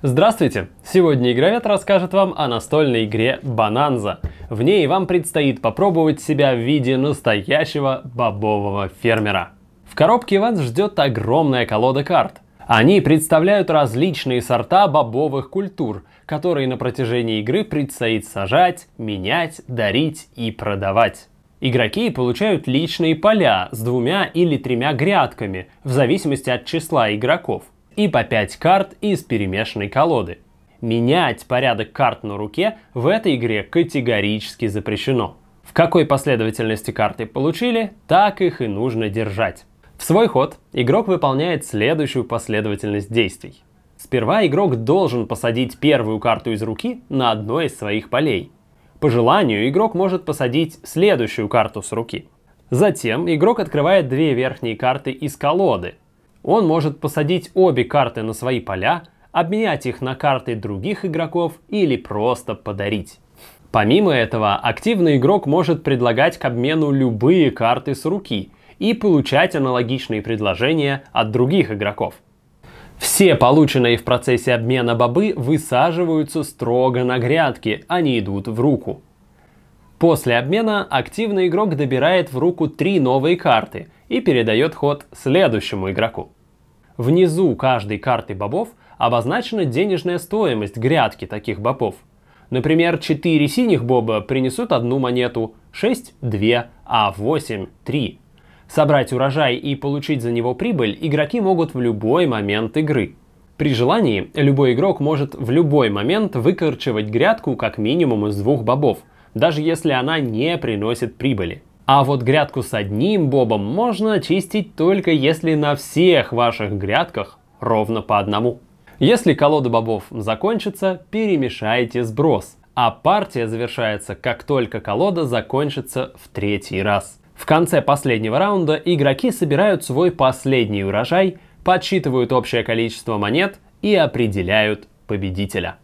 Здравствуйте! Сегодня игровед расскажет вам о настольной игре «Бананза». В ней вам предстоит попробовать себя в виде настоящего бобового фермера. В коробке вас ждет огромная колода карт. Они представляют различные сорта бобовых культур, которые на протяжении игры предстоит сажать, менять, дарить и продавать. Игроки получают личные поля с двумя или тремя грядками, в зависимости от числа игроков – и по 5 карт из перемешанной колоды. Менять порядок карт на руке в этой игре категорически запрещено. В какой последовательности карты получили, так их и нужно держать. В свой ход игрок выполняет следующую последовательность действий. Сперва игрок должен посадить первую карту из руки на одно из своих полей. По желанию игрок может посадить следующую карту с руки. Затем игрок открывает две верхние карты из колоды, он может посадить обе карты на свои поля, обменять их на карты других игроков или просто подарить. Помимо этого, активный игрок может предлагать к обмену любые карты с руки и получать аналогичные предложения от других игроков. Все полученные в процессе обмена бобы высаживаются строго на грядки, они идут в руку. После обмена активный игрок добирает в руку три новые карты и передает ход следующему игроку. Внизу каждой карты бобов обозначена денежная стоимость грядки таких бобов. Например, 4 синих боба принесут одну монету, 6 – 2, а 8 – 3. Собрать урожай и получить за него прибыль игроки могут в любой момент игры. При желании любой игрок может в любой момент выкорчевать грядку как минимум из двух бобов – даже если она не приносит прибыли. А вот грядку с одним бобом можно чистить только если на всех ваших грядках ровно по одному. Если колода бобов закончится, перемешайте сброс, а партия завершается, как только колода закончится в третий раз. В конце последнего раунда игроки собирают свой последний урожай, подсчитывают общее количество монет и определяют победителя.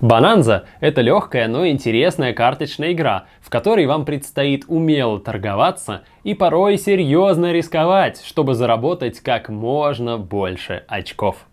Бананза – это легкая, но интересная карточная игра, в которой вам предстоит умело торговаться и порой серьезно рисковать, чтобы заработать как можно больше очков.